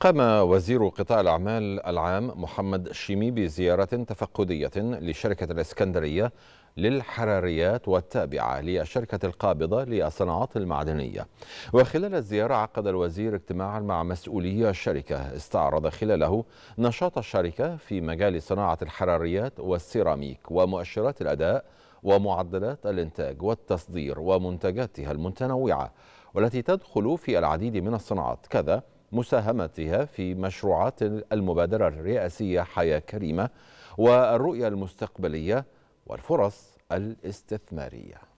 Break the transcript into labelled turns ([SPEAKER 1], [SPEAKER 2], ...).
[SPEAKER 1] قام وزير قطاع الأعمال العام محمد الشيمي بزيارة تفقدية لشركة الإسكندرية للحراريات والتابعة للشركة القابضة للصناعات المعدنية وخلال الزيارة عقد الوزير اجتماعا مع مسؤولي الشركة استعرض خلاله نشاط الشركة في مجال صناعة الحراريات والسيراميك ومؤشرات الأداء ومعدلات الإنتاج والتصدير ومنتجاتها المتنوعة والتي تدخل في العديد من الصناعات كذا مساهمتها في مشروعات المبادرة الرئاسية حياة كريمة والرؤية المستقبلية والفرص الاستثمارية